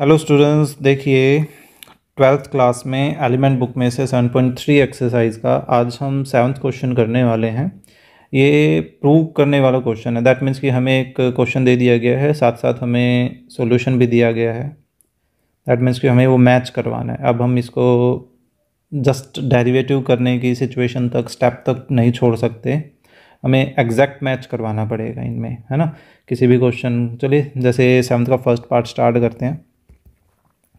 hello students देखिए twelfth class में element book में से 7.3 एक्सरसाइज का आज हम सेवन्थ क्वेश्चन करने वाले हैं ये प्रूव करने वाला क्वेश्चन है दैट मीन्स कि हमें एक क्वेश्चन दे दिया गया है साथ साथ हमें सॉल्यूशन भी दिया गया है दैट मीन्स कि हमें वो मैच करवाना है अब हम इसको जस्ट डेरिवेटिव करने की सिचुएशन तक स्टेप तक नहीं छोड़ सकते हमें एग्जैक्ट मैच करवाना पड़ेगा इनमें है ना किसी भी क्वेश्चन चलिए जैसे सेवन्थ का फर्स्ट पार्ट स्टार्ट करते हैं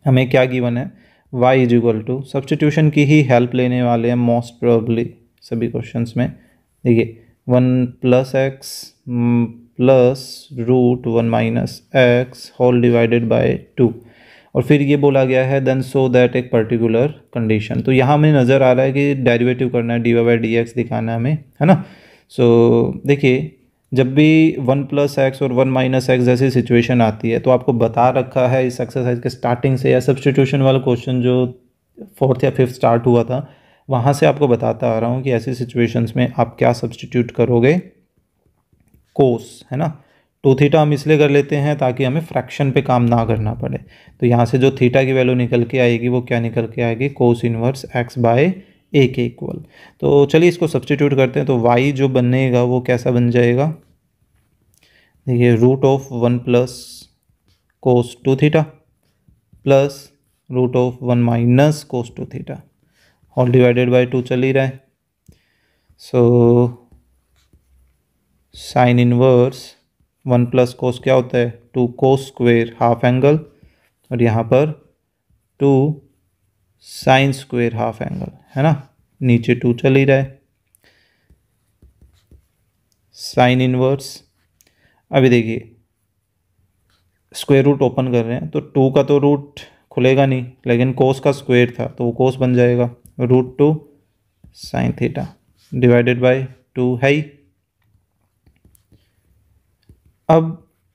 हमें क्या गिवन है y is equal to substitution की ही हेल्प लेने वाले हैं मोस्ट प्रोबली सभी क्वेश्चन में देखिए one plus x plus root one minus x whole divided by two और फिर ये बोला गया है देन सो दैट एक पर्टिकुलर कंडीशन तो यहाँ हमें नज़र आ रहा है कि डेरिवेटिव करना है d y by d x दिखाना है हमें है ना सो so, देखिए जब भी वन प्लस एक्स और वन माइनस एक्स जैसी सिचुएशन आती है तो आपको बता रखा है इस एक्सरसाइज के स्टार्टिंग से या सब्सटीट्यूशन वाला क्वेश्चन जो फोर्थ या फिफ्थ स्टार्ट हुआ था वहाँ से आपको बताता आ रहा हूँ कि ऐसी सिचुएशंस में आप क्या सब्सटीट्यूट करोगे कोस है ना टू थीटा हम इसलिए कर लेते हैं ताकि हमें फ्रैक्शन पे काम ना करना पड़े तो यहाँ से जो थीटा की वैल्यू निकल के आएगी वो क्या निकल के आएगी cos inverse x by a के इक्वल तो चलिए इसको सब्सटीट्यूट करते हैं तो वाई जो बनेगा वो कैसा बन जाएगा देखिए root of one plus cos two theta plus root of one minus cos two theta और डिवाइडेड बाय टू चल ही रहा है so sine inverse one plus cos क्या होता है two cos square half angle और यहाँ पर two sine square half angle है ना नीचे टू चल ही रहा है साइन इनवर्स अभी देखिए स्क्वेयर रूट ओपन कर रहे हैं तो टू का तो रूट खुलेगा नहीं लेकिन कोस का स्क्वेयर था तो वो कोस बन जाएगा root two sine theta divided by two है ही अब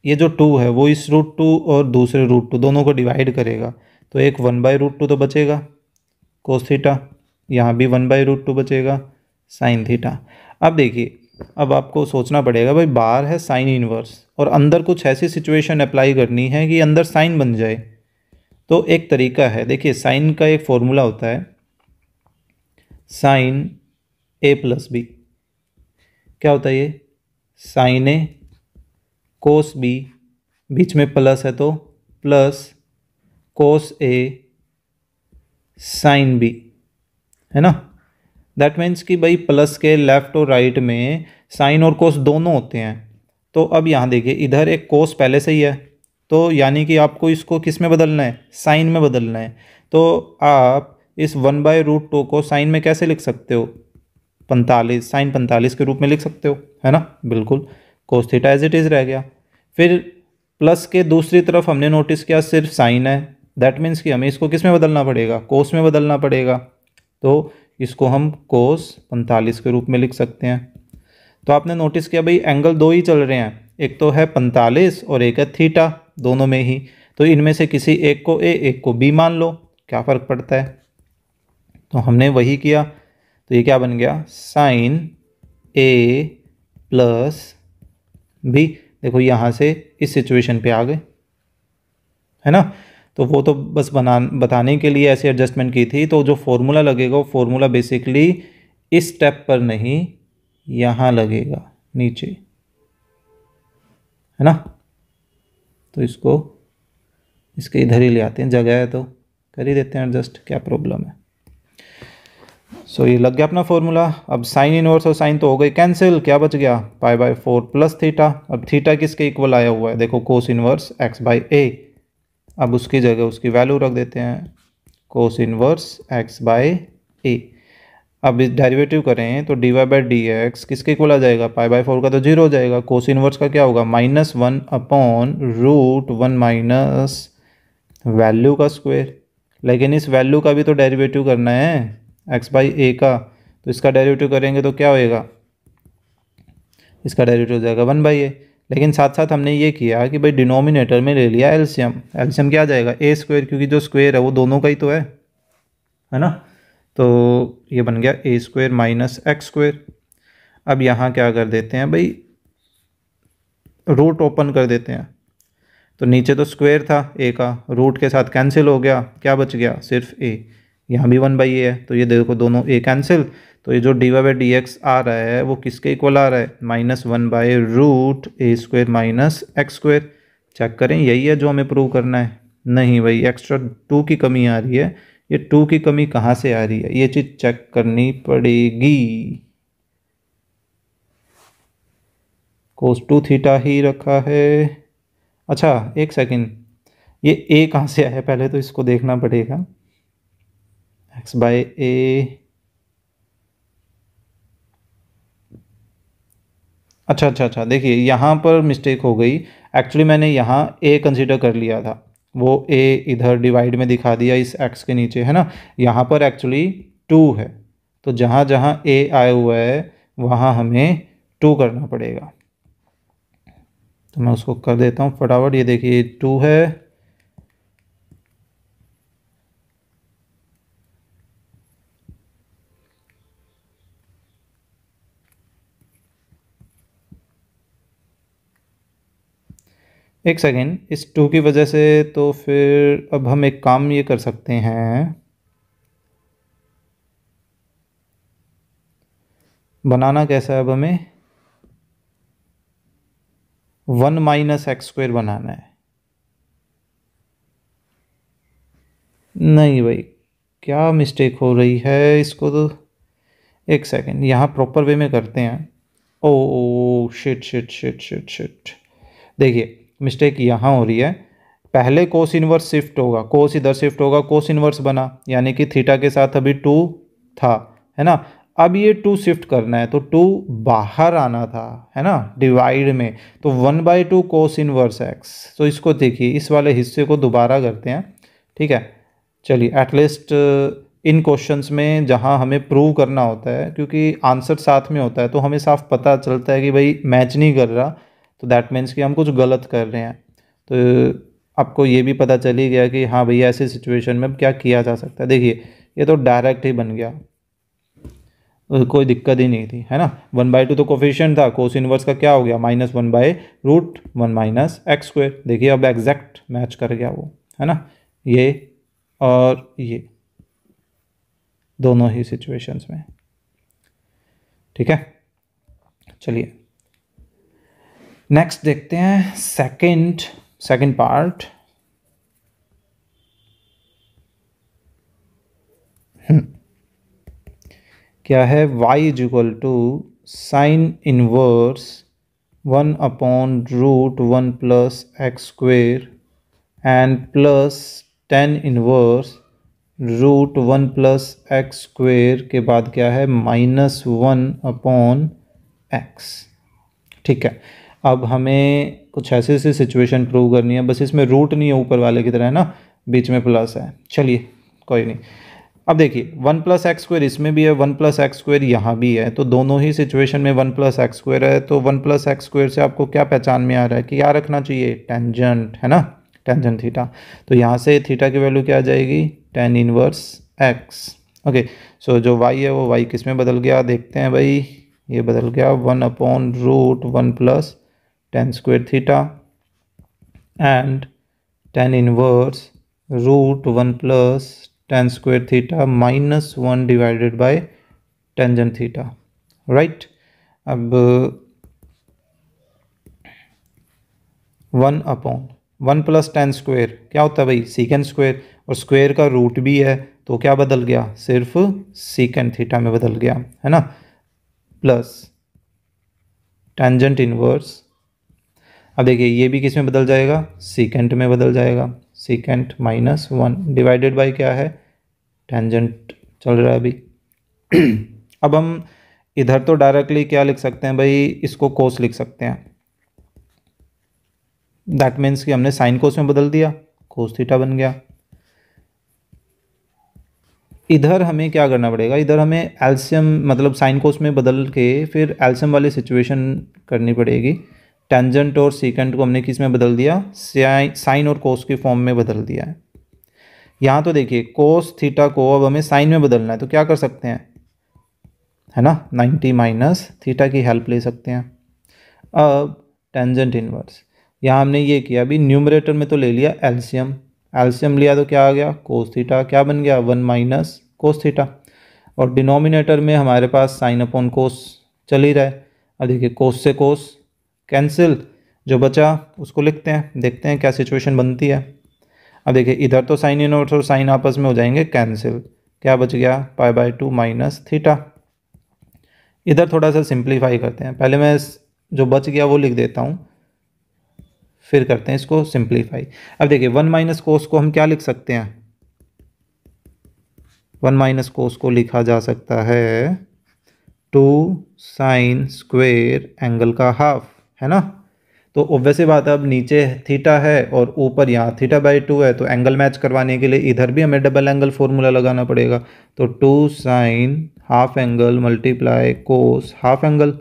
ये जो टू है वो इस रूट टू और दूसरे रूट टू दोनों को डिवाइड करेगा तो एक वन बाय रूट टू तो बचेगा कोस थीटा यहाँ भी वन बाई रूट टू बचेगा साइन थीटा अब देखिए अब आपको सोचना पड़ेगा भाई बाहर है साइन इनवर्स और अंदर कुछ ऐसी सिचुएशन अप्लाई करनी है कि अंदर साइन बन जाए तो एक तरीका है देखिए साइन का एक फॉर्मूला होता है साइन ए प्लस बी क्या होता है ये साइन ए कोस बी बीच में प्लस है तो plus cos a sine b है ना दैट मीन्स कि भाई प्लस के लेफ्ट और राइट में साइन और कोस दोनों होते हैं तो अब यहाँ देखिए इधर एक कोस पहले से ही है तो यानी कि आपको इसको किस में बदलना है साइन में बदलना है तो आप इस वन बाय रूट टू को साइन में कैसे लिख सकते हो पैंतालीस साइन पैंतालीस के रूप में लिख सकते हो है ना बिल्कुल cos theta as it is रह गया फिर प्लस के दूसरी तरफ हमने नोटिस किया सिर्फ साइन है दैट मीन्स कि हमें इसको किस में बदलना पड़ेगा कोस में बदलना पड़ेगा तो इसको हम कोस पैंतालीस के रूप में लिख सकते हैं तो आपने नोटिस किया भाई एंगल दो ही चल रहे हैं एक तो है पैंतालीस और एक है थीटा दोनों में ही तो इनमें से किसी एक को ए एक को बी मान लो क्या फ़र्क पड़ता है तो हमने वही किया तो ये क्या बन गया साइन ए प्लस बी देखो यहाँ से इस सिचुएशन पे आ गए है ना तो वो तो बस बना बताने के लिए ऐसे एडजस्टमेंट की थी तो जो फॉर्मूला लगेगा वो फॉर्मूला बेसिकली इस स्टेप पर नहीं यहाँ लगेगा नीचे है ना तो इसको इसके इधर ही ले आते हैं जगह है तो कर ही देते हैं एडजस्ट क्या प्रॉब्लम है सो so, ये लग गया अपना फॉर्मूला अब साइन इनवर्स और साइन तो हो गई कैंसिल क्या बच गया pi by four plus theta अब थीटा किसके इक्वल आया हुआ है देखो cos inverse x by a अब उसकी जगह उसकी वैल्यू रख देते हैं cos inverse x by a अब इस डेरिवेटिव करें तो d y by d x किसके इक्वल आ जाएगा पाई बाई फोर का तो जीरो हो जाएगा कोस इनवर्स का क्या होगा minus one upon root one minus value का स्क्वेयर लेकिन इस वैल्यू का भी तो डेरिवेटिव करना है एक्स बाई ए का तो इसका डेरिवेटिव करेंगे तो क्या होएगा इसका डेरिवेटिव हो जाएगा वन बाई ए लेकिन साथ साथ हमने ये किया कि भाई डिनोमिनेटर में ले लिया एल्शियम एल्शियम क्या आ जाएगा ए स्क्वायर क्योंकि जो स्क्वायर है वो दोनों का ही तो है है ना तो ये बन गया a square minus x square अब यहाँ क्या कर देते हैं भाई रूट ओपन कर देते हैं तो नीचे तो स्क्वायर था ए का रूट के साथ कैंसिल हो गया क्या बच गया सिर्फ ए यहाँ भी वन बाई ए है तो ये देखो दोनों ए कैंसिल तो ये जो d y by d x आ रहा है वो किसके इक्वल आ रहा है minus one by root a square minus x square check करें यही है जो हमें प्रूव करना है नहीं भाई एक्स्ट्रा टू की कमी आ रही है ये टू की कमी कहाँ से आ रही है ये चीज़ चेक करनी पड़ेगी कोस टू थीटा ही रखा है अच्छा एक सेकंड ये ए कहाँ से आया है पहले तो इसको देखना पड़ेगा एक्स बाय ए अच्छा अच्छा अच्छा देखिए यहाँ पर मिस्टेक हो गई एक्चुअली मैंने यहाँ ए कंसिडर कर लिया था वो ए इधर डिवाइड में दिखा दिया इस एक्स के नीचे है ना यहाँ पर एक्चुअली टू है तो जहाँ जहाँ ए आया हुआ है वहाँ हमें टू करना पड़ेगा तो मैं उसको कर देता हूँ फटाफट ये देखिए टू है एक सेकेंड इस टू की वजह से तो फिर अब हम एक काम ये कर सकते हैं बनाना कैसा है अब हमें वन माइनस एक्स स्क्वेयर बनाना है नहीं भाई क्या मिस्टेक हो रही है इसको तो एक सेकेंड यहाँ प्रॉपर वे में करते हैं oh oh shit shit shit shit shit देखिए मिस्टेक यहाँ हो रही है पहले कोस इनवर्स शिफ्ट होगा कोस इधर शिफ्ट होगा कोस इनवर्स बना यानी कि थीटा के साथ अभी टू था है ना अब ये टू शिफ्ट करना है तो टू बाहर आना था है ना डिवाइड में तो one by two cos inverse x तो इसको देखिए इस वाले हिस्से को दोबारा करते हैं ठीक है चलिए एटलीस्ट uh, इन क्वेश्चंस में जहाँ हमें प्रूव करना होता है क्योंकि आंसर साथ में होता है तो हमें साफ पता चलता है कि भाई मैच नहीं कर रहा तो दैट मीन्स कि हम कुछ गलत कर रहे हैं तो आपको ये भी पता चल ही गया कि हाँ भैया ऐसी सिचुएशन में अब क्या किया जा सकता है देखिए ये तो डायरेक्ट ही बन गया कोई दिक्कत ही नहीं थी है ना वन बाई टू तो कोफिशियंट था कोस इनवर्स का क्या हो गया minus one by root one minus x square देखिए अब एग्जैक्ट मैच कर गया वो है ना ये और ये दोनों ही सिचुएशंस में ठीक है चलिए नेक्स्ट देखते हैं सेकंड सेकंड पार्ट क्या है y is equal to sine inverse one upon root one plus x square and plus tan inverse root one plus x square के बाद क्या है माइनस वन अपॉन एक्स ठीक है अब हमें कुछ ऐसे ऐसे सिचुएशन प्रूव करनी है बस इसमें रूट नहीं है ऊपर वाले की तरह है ना बीच में प्लस है चलिए कोई नहीं अब देखिए वन प्लस एक्स स्क्वायर इसमें भी है वन प्लस एक्स स्क्वायर यहाँ भी है तो दोनों ही सिचुएशन में वन प्लस एक्स स्क्वायर है तो वन प्लस एक्स स्क्वायर से आपको क्या पहचान में आ रहा है कि क्या रखना चाहिए टेंजेंट है ना टेंजेंट थीटा तो यहाँ से थीटा की वैल्यू क्या आ जाएगी tan inverse x okay so जो वाई है वो वाई किस में बदल गया देखते हैं भाई ये बदल गया one upon root one plus tan square theta and tan inverse root 1 plus tan square theta minus 1 divided by tangent theta right अब one upon one plus tan square क्या होता है भाई सीकेंड स्क्वेयर और स्क्वेयर का root भी है तो क्या बदल गया सिर्फ सीकेंड थीटा में बदल गया है ना प्लस टेंजेंट इनवर्स अब देखिए ये भी किस में बदल जाएगा सीकेंट में बदल जाएगा secant minus one divided by क्या है टेंजेंट चल रहा है अभी अब हम इधर तो डायरेक्टली क्या लिख सकते हैं भाई इसको कोस लिख सकते हैं दैट मीन्स कि हमने साइन कोस में बदल दिया कोस थीटा बन गया इधर हमें क्या करना पड़ेगा इधर हमें एल्शियम मतलब साइन कोस में बदल के फिर एल्शियम वाली सिचुएशन करनी पड़ेगी टेंजेंट और सीकेंट को हमने किस में बदल दिया साइन और कोस के फॉर्म में बदल दिया है यहाँ तो देखिए कोस थीटा को अब हमें साइन में बदलना है तो क्या कर सकते हैं है ना 90 माइनस थीटा की हेल्प ले सकते हैं अब टेंजेंट इनवर्स यहाँ हमने ये किया अभी न्यूमरेटर में तो ले लिया एल्शियम एल्शियम लिया तो क्या आ गया कोस थीटा क्या बन गया वन माइनस कोस थीटा और डिनोमिनेटर में हमारे पास साइन अपॉन कोस चल ही रहा है अब देखिए कोस से कोस कैंसिल जो बचा उसको लिखते हैं देखते हैं क्या सिचुएशन बनती है अब देखिए इधर तो साइन इन और साइन आपस में हो जाएंगे कैंसिल क्या बच गया pi by two minus theta इधर थोड़ा सा सिंप्लीफाई करते हैं पहले मैं जो बच गया वो लिख देता हूँ फिर करते हैं इसको सिंप्लीफाई अब देखिए वन माइनस कोस को हम क्या लिख सकते हैं वन माइनस कोस को लिखा जा सकता है टू साइन स्क्वेयर एंगल का हाफ है ना तो ऑब्वियस बात है अब नीचे थीटा है और ऊपर यहाँ थीटा बाई टू है तो एंगल मैच करवाने के लिए इधर भी हमें डबल एंगल फॉर्मूला लगाना पड़ेगा तो two sine half angle multiply cos half angle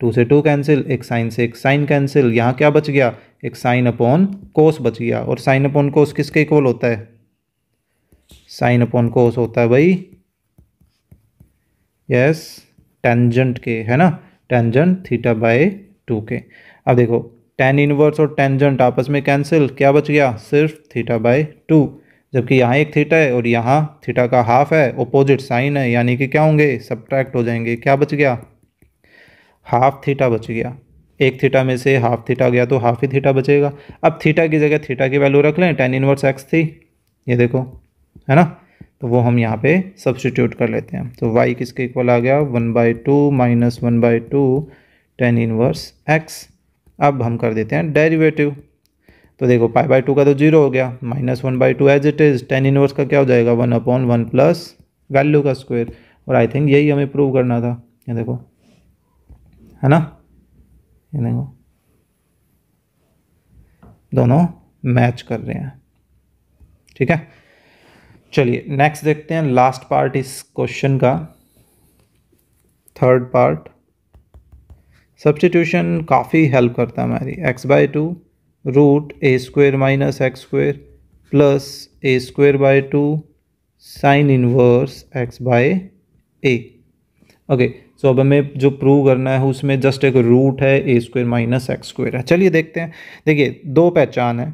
two से टू कैंसिल एक साइन से एक साइन कैंसिल यहाँ क्या बच गया एक साइन अपॉन कोस बच गया और साइन अपॉन कोस किसके इक्वल होता है साइन अपॉन कोस होता है भाई यस टेंजेंट के है ना टेंजेंट थीटा बाय टू के अब देखो टेन इनवर्स और टेंजेंट आपस में कैंसिल क्या बच गया सिर्फ थीटा बाय टू जबकि यहाँ एक थीटा है और यहाँ थीटा का हाफ है ओपोजिट साइन है यानी कि क्या होंगे सब्ट्रैक्ट हो जाएंगे क्या बच गया हाफ थीटा बच गया एक थीटा में से हाफ थीटा गया तो हाफ ही थीटा बचेगा अब थीटा की जगह थीटा की वैल्यू रख लें टेन इनवर्स एक्स थी ये देखो है ना तो वो हम यहाँ पे सब्सटीट्यूट कर लेते हैं तो y किसके इक्वल आ गया one by two minus one by two tan inverse x अब हम कर देते हैं डेरिवेटिव तो देखो पाई बाई टू का तो जीरो हो गया minus one by two as it is tan inverse का क्या हो जाएगा one upon one plus value का स्क्वायर और आई थिंक यही हमें प्रूव करना था ये देखो है ना ये देखो दोनों मैच कर रहे हैं ठीक है चलिए नेक्स्ट देखते हैं लास्ट पार्ट इस क्वेश्चन का थर्ड पार्ट सब्सटीट्यूशन काफ़ी हेल्प करता है हमारी x by two root a square minus x square plus a square by two sine inverse x by a okay so अब हमें जो प्रूव करना है उसमें जस्ट एक रूट है a square minus x square है चलिए देखते हैं देखिए दो पहचान है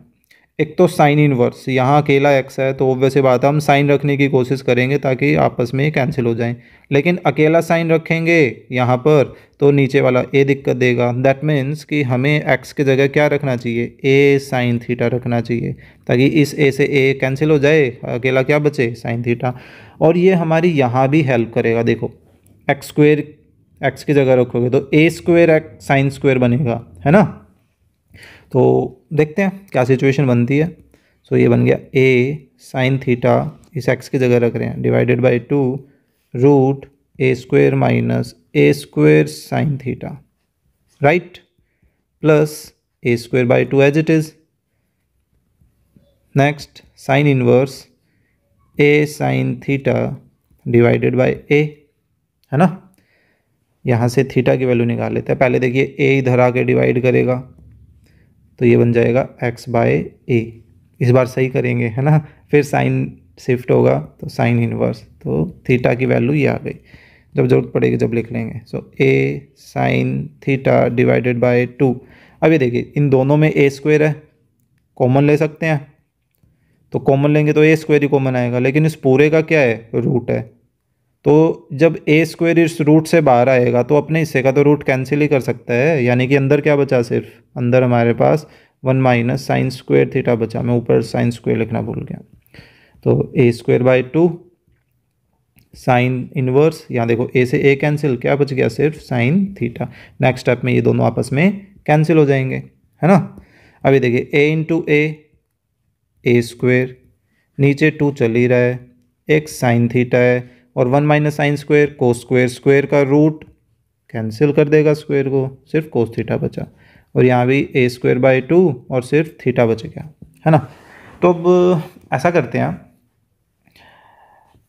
एक तो साइन इनवर्स यहाँ अकेला एक्स है तो ऑब्वियस बात है हम साइन रखने की कोशिश करेंगे ताकि आपस में कैंसिल हो जाएं लेकिन अकेला साइन रखेंगे यहाँ पर तो नीचे वाला ए दिक्कत देगा दैट मीन्स कि हमें एक्स की जगह क्या रखना चाहिए ए साइन थीटा रखना चाहिए ताकि इस ए से ए कैंसिल हो जाए अकेला क्या बचे साइन थीटा और ये हमारी यहाँ भी हेल्प करेगा देखो एक्स स्क्वेयर एक्स की जगह रखोगे तो a square x sine square बनेगा है ना तो देखते हैं क्या सिचुएशन बनती है सो ये बन गया ए साइन थीटा इस एक्स की जगह रख रहे हैं divided by two root a square minus a square sine theta right plus a square by two as it is next sine inverse a sine theta divided by a है ना यहाँ से थीटा की वैल्यू निकाल लेते हैं पहले देखिए ए इधर आके डिवाइड करेगा तो ये बन जाएगा एक्स बाय ए इस बार सही करेंगे है ना फिर साइन शिफ्ट होगा तो साइन इनवर्स तो थीटा की वैल्यू ये आ गई जब जरूरत पड़ेगी जब लिख लेंगे so a sine theta divided by two अब ये देखिए इन दोनों में ए स्क्वेयर है कॉमन ले सकते हैं तो कॉमन लेंगे तो ए स्क्वेयर ही कॉमन आएगा लेकिन इस पूरे का क्या है रूट है तो जब ए स्क्वेयर इस रूट से बाहर आएगा तो अपने हिस्से का तो रूट कैंसिल ही कर सकता है यानी कि अंदर क्या बचा सिर्फ अंदर हमारे पास one minus sine square theta बचा मैं ऊपर साइन स्क्वेयर लिखना भूल गया तो a square by two sine inverse यहाँ देखो ए से ए कैंसिल क्या बच गया सिर्फ साइन थीटा नेक्स्ट स्टेप में ये दोनों आपस में कैंसिल हो जाएंगे है ना अभी देखिए a into a a square नीचे टू चल ही रहा है एक साइन थीटा है और one minus sine square cos square square का रूट कैंसिल कर देगा स्क्वेयर को सिर्फ कोस थीटा बचा और यहाँ भी ए स्क्वेयर बाई टू और सिर्फ थीटा बच गया है ना तो अब ऐसा करते हैं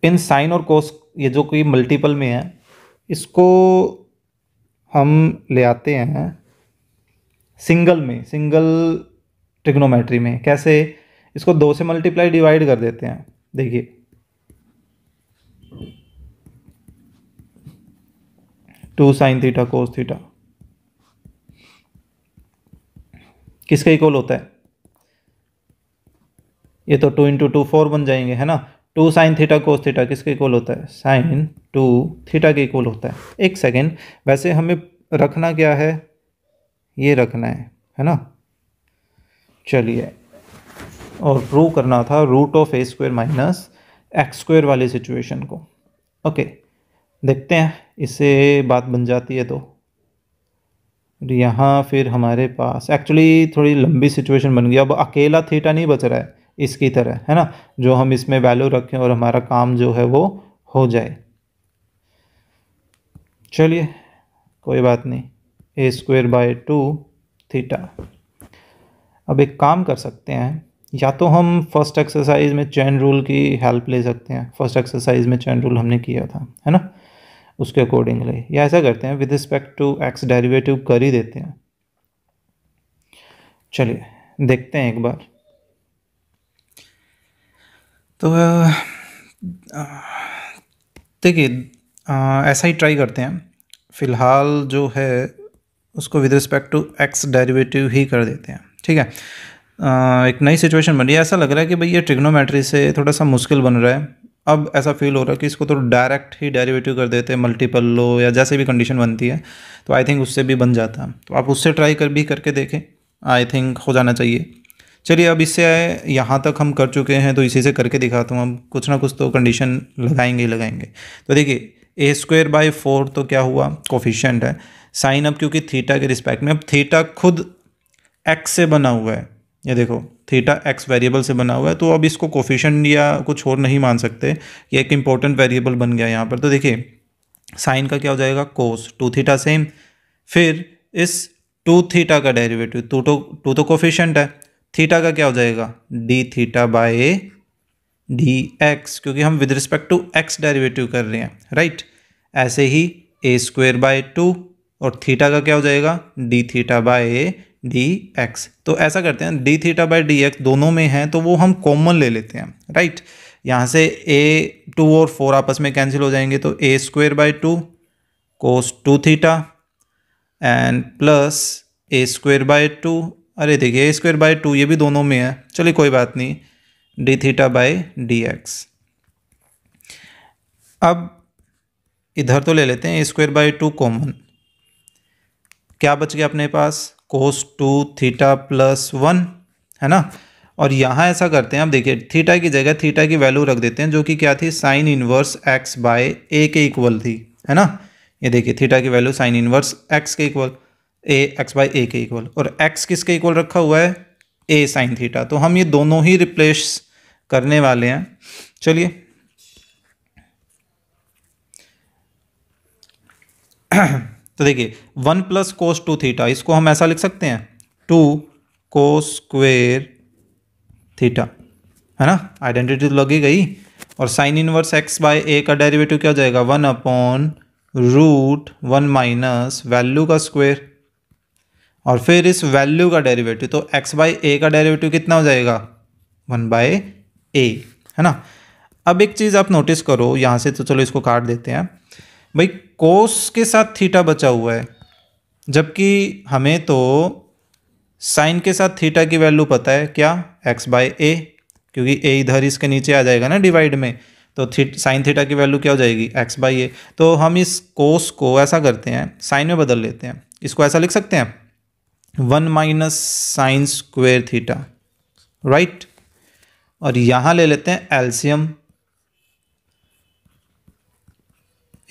इन साइन और कोस ये जो कि मल्टीपल में है इसको हम ले आते हैं सिंगल में सिंगल ट्रिग्नोमेट्री में कैसे इसको दो से मल्टीप्लाई डिवाइड कर देते हैं देखिए two sine theta cos theta किसका इक्वल होता है ये तो टू इंटू टू फोर बन जाएंगे है ना two sine theta cos theta किसका इक्वल होता है साइन टू थीटा के इक्वल होता है एक सेकेंड वैसे हमें रखना क्या है ये रखना है है ना चलिए और प्रूव करना था root of a square minus x square वाली सिचुएशन को ओके देखते हैं इससे बात बन जाती है तो यहाँ फिर हमारे पास एक्चुअली थोड़ी लंबी सिचुएशन बन गई अब अकेला थीटा नहीं बच रहा है इसकी तरह है ना जो हम इसमें वैल्यू रखें और हमारा काम जो है वो हो जाए चलिए कोई बात नहीं a square by two theta अब एक काम कर सकते हैं या तो हम फर्स्ट एक्सरसाइज में चैन रूल की हेल्प ले सकते हैं फर्स्ट एक्सरसाइज में चैन रूल हमने किया था है ना उसके अकॉर्डिंगली या ऐसा करते हैं with respect to x derivative कर ही देते हैं चलिए देखते हैं एक बार तो देखिए ऐसा ही ट्राई करते हैं फ़िलहाल जो है उसको with respect to x derivative ही कर देते हैं ठीक है आ, एक नई सिचुएशन बन रही है ऐसा लग रहा है कि भाई ये ट्रिग्नोमेट्री से थोड़ा सा मुश्किल बन रहा है अब ऐसा फील हो रहा है कि इसको तो डायरेक्ट ही डेरिवेटिव कर देते हैं मल्टीपल लो या जैसे भी कंडीशन बनती है तो आई थिंक उससे भी बन जाता है तो आप उससे ट्राई कर भी करके देखें आई थिंक हो जाना चाहिए चलिए अब इससे आए यहाँ तक हम कर चुके हैं तो इसी से करके दिखाता हूँ अब कुछ ना कुछ तो कंडीशन लगाएंगे ही लगाएंगे तो देखिए ए स्क्वेयर बाई फोर तो क्या हुआ कोफिशेंट है साइन अप क्योंकि थीटा के रिस्पेक्ट में अब थीटा खुद एक्स से बना हुआ है ये देखो थीटा एक्स वेरिएबल से बना हुआ है तो अब इसको कोफिशन या कुछ और नहीं मान सकते ये एक इंपॉर्टेंट वेरिएबल बन गया यहाँ पर तो देखिए साइन का क्या हो जाएगा कोस टू थीटा सेम फिर इस टू थीटा का डेरिवेटिव टू तो टू तो कोफिशेंट है थीटा का क्या हो जाएगा d theta by d x क्योंकि हम with respect to x derivative कर रहे हैं राइट ऐसे ही ए स्क्वेयर बाय टू और थीटा का क्या हो जाएगा d theta by d x तो ऐसा करते हैं d theta by d x दोनों में हैं तो वो हम कॉमन ले लेते हैं राइट यहाँ से ए टू और फोर आपस में कैंसिल हो जाएंगे तो a square by two cos two theta and plus a square by two अरे देखिए ए स्क्वेयर बाय टू ये भी दोनों में है चलिए कोई बात नहीं d theta by d x अब इधर तो ले लेते हैं a square by two common क्या बच गया अपने पास cos two theta plus one है ना और यहाँ ऐसा करते हैं आप देखिए थीटा की जगह थीटा की वैल्यू रख देते हैं जो कि क्या थी sine inverse x by a के इक्वल थी है ना ये देखिए थीटा की वैल्यू साइन इनवर्स एक्स के equal a x by a के इक्वल और एक्स किसके इक्वल रखा हुआ है ए साइन थीटा तो हम ये दोनों ही रिप्लेस करने वाले हैं चलिए तो देखिए one plus cos two theta इसको हम ऐसा लिख सकते हैं टू को स्क्वेर थीटा है ना आइडेंटिटी तो लगी गई और sine inverse x by a का डेरिवेटिव क्या हो जाएगा one upon root one minus value का स्क्वेयर और फिर इस वैल्यू का डेरिवेटिव तो एक्स बाय ए का डेरिवेटिव कितना हो जाएगा वन बाय ए है ना अब एक चीज़ आप नोटिस करो यहाँ से तो चलो इसको काट देते हैं भाई कोस के साथ थीटा बचा हुआ है जबकि हमें तो साइन के साथ थीटा की वैल्यू पता है क्या एक्स बाय ए क्योंकि ए इधर इसके नीचे आ जाएगा ना डिवाइड में तो थी साइन थीटा की वैल्यू क्या हो जाएगी एक्स बाई ए तो हम इस कोस को ऐसा करते हैं साइन में बदल लेते हैं इसको ऐसा लिख सकते हैं one minus sine square theta right और यहाँ ले लेते हैं एल्शियम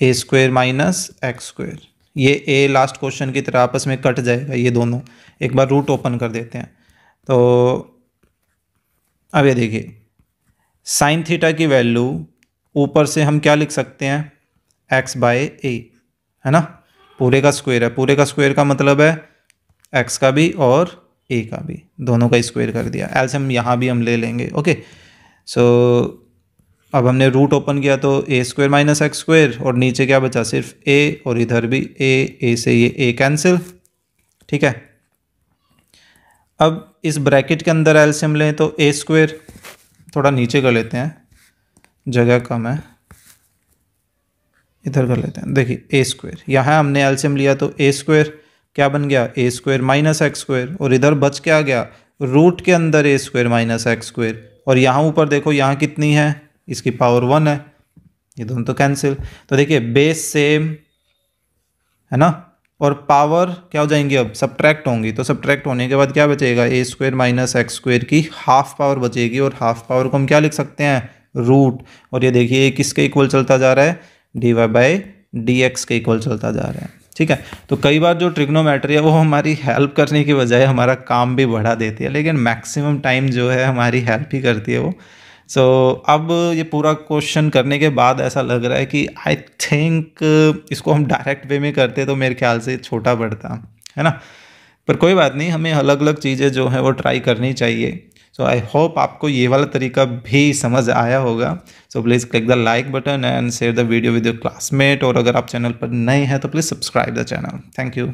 a square minus x square ये ए लास्ट क्वेश्चन की तरह आपस में कट जाएगा ये दोनों एक बार रूट ओपन कर देते हैं तो अब ये देखिए साइन थीटा की वैल्यू ऊपर से हम क्या लिख सकते हैं एक्स बाय ए है ना पूरे का स्क्वायर है पूरे का स्क्वायर का मतलब है एक्स का भी और ए का भी दोनों का स्क्वायर कर दिया एल्स हम यहाँ भी हम ले लेंगे ओके सो अब हमने रूट ओपन किया तो a square minus x square और नीचे क्या बचा सिर्फ ए और इधर भी ए ए से ये ए कैंसिल ठीक है अब इस ब्रैकेट के अंदर सिम लें तो ए स्क्वायर थोड़ा नीचे कर लेते हैं जगह कम है इधर कर लेते हैं देखिए ए स्क्वायर यहाँ हमने सिम लिया तो ए स्क्वायर क्या बन गया a square minus x square और इधर बच क्या गया रूट के अंदर a square minus x square और यहाँ ऊपर देखो यहाँ कितनी है इसकी पावर वन है ये दोनों तो कैंसिल तो देखिए बेस सेम है ना और पावर क्या हो जाएंगी अब सब्ट्रैक्ट होंगी तो सब्ट्रैक्ट होने के बाद क्या बचेगा a square minus x square की हाफ पावर बचेगी और हाफ पावर को हम क्या लिख सकते हैं रूट और ये देखिए किसके इक्वल चलता जा रहा है d y by d x के इक्वल चलता जा रहा है ठीक है तो कई बार जो ट्रिग्नोमेट्री है वो हमारी हेल्प करने की बजाय हमारा काम भी बढ़ा देती है लेकिन मैक्सिमम टाइम जो है हमारी हेल्प ही करती है वो सो so, अब ये पूरा क्वेश्चन करने के बाद ऐसा लग रहा है कि आई थिंक इसको हम डायरेक्ट वे में करते तो मेरे ख्याल से छोटा बढ़ता है ना पर कोई बात नहीं हमें अलग अलग चीज़ें जो हैं वो ट्राई करनी चाहिए सो आई होप आपको ये वाला तरीका भी समझ आया होगा so please click the like button and share the video with your classmate और अगर आप चैनल पर नए हैं तो please subscribe the channel thank you